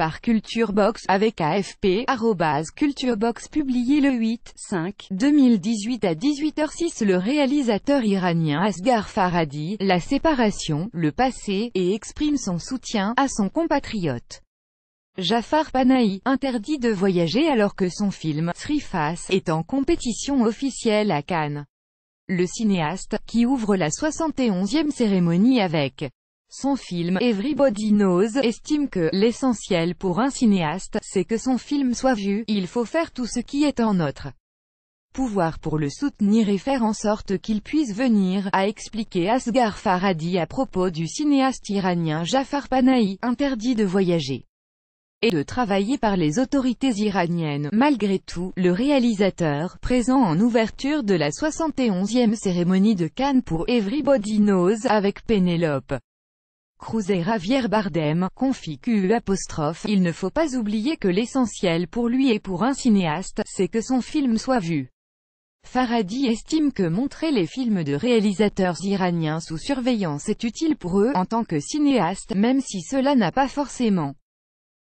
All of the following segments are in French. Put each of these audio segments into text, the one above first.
par Culturebox avec AFP, Culturebox publié le 8-5-2018 à 18h06 le réalisateur iranien Asghar Faradi, La séparation, le passé, et exprime son soutien à son compatriote. Jafar Panahi, interdit de voyager alors que son film, Free Face, est en compétition officielle à Cannes. Le cinéaste, qui ouvre la 71e cérémonie avec son film Everybody Knows estime que l'essentiel pour un cinéaste, c'est que son film soit vu, il faut faire tout ce qui est en notre pouvoir pour le soutenir et faire en sorte qu'il puisse venir, a expliqué Asghar Farhadi à propos du cinéaste iranien Jafar Panahi, interdit de voyager et de travailler par les autorités iraniennes. Malgré tout, le réalisateur, présent en ouverture de la 71e cérémonie de Cannes pour Everybody Knows avec Pénélope Cruz et Bardem, confie Q Il ne faut pas oublier que l'essentiel pour lui et pour un cinéaste, c'est que son film soit vu. Faradi estime que montrer les films de réalisateurs iraniens sous surveillance est utile pour eux, en tant que cinéastes, même si cela n'a pas forcément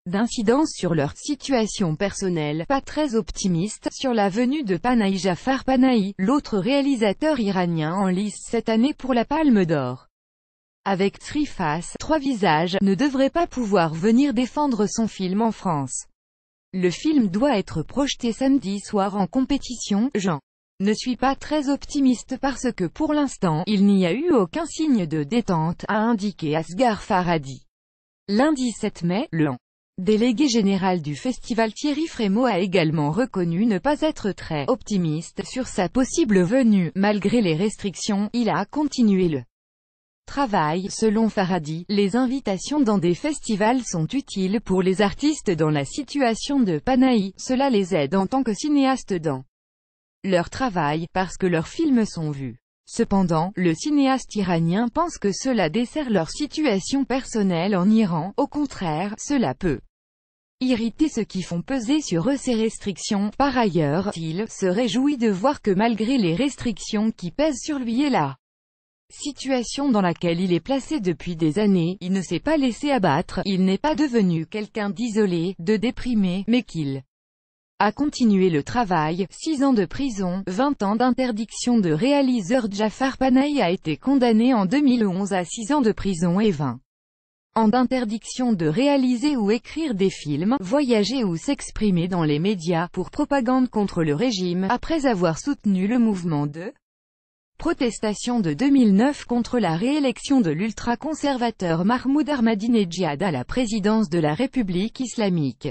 d'incidence sur leur situation personnelle, pas très optimiste, sur la venue de Panaï Jafar Panaï, l'autre réalisateur iranien en lice cette année pour la Palme d'Or avec Triface, Trois Visages, ne devrait pas pouvoir venir défendre son film en France. Le film doit être projeté samedi soir en compétition, Jean. Ne suis pas très optimiste parce que pour l'instant, il n'y a eu aucun signe de détente, a indiqué Asghar Faradi. Lundi 7 mai, le délégué général du festival Thierry Frémaux a également reconnu ne pas être très optimiste sur sa possible venue, malgré les restrictions, il a continué le travail. Selon Faradi, les invitations dans des festivals sont utiles pour les artistes dans la situation de Panaï. cela les aide en tant que cinéastes dans leur travail, parce que leurs films sont vus. Cependant, le cinéaste iranien pense que cela dessert leur situation personnelle en Iran, au contraire, cela peut irriter ceux qui font peser sur eux ces restrictions. Par ailleurs, il se réjouit de voir que malgré les restrictions qui pèsent sur lui et là situation dans laquelle il est placé depuis des années, il ne s'est pas laissé abattre, il n'est pas devenu quelqu'un d'isolé, de déprimé, mais qu'il a continué le travail, 6 ans de prison, 20 ans d'interdiction de réaliseur Jafar Panay a été condamné en 2011 à 6 ans de prison et 20 ans d'interdiction de réaliser ou écrire des films, voyager ou s'exprimer dans les médias, pour propagande contre le régime, après avoir soutenu le mouvement de protestation de 2009 contre la réélection de l'ultra-conservateur Mahmoud Ahmadinejad à la présidence de la République islamique.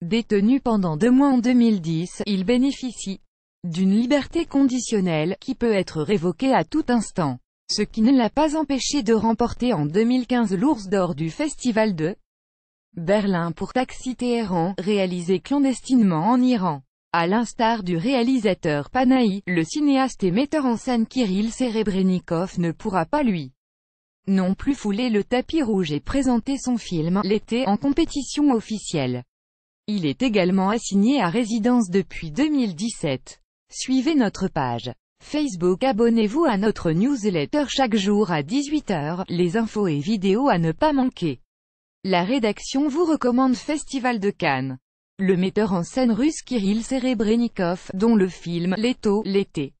Détenu pendant deux mois en 2010, il bénéficie d'une liberté conditionnelle, qui peut être révoquée à tout instant. Ce qui ne l'a pas empêché de remporter en 2015 l'ours d'or du Festival de Berlin pour Taxi Téhéran, réalisé clandestinement en Iran. À l'instar du réalisateur Panahi, le cinéaste et metteur en scène Kirill Serebrennikov ne pourra pas lui non plus fouler le tapis rouge et présenter son film, l'été, en compétition officielle. Il est également assigné à résidence depuis 2017. Suivez notre page Facebook Abonnez-vous à notre newsletter chaque jour à 18h, les infos et vidéos à ne pas manquer. La rédaction vous recommande Festival de Cannes. Le metteur en scène russe Kirill Serebrennikov, dont le film « Leto, l'été »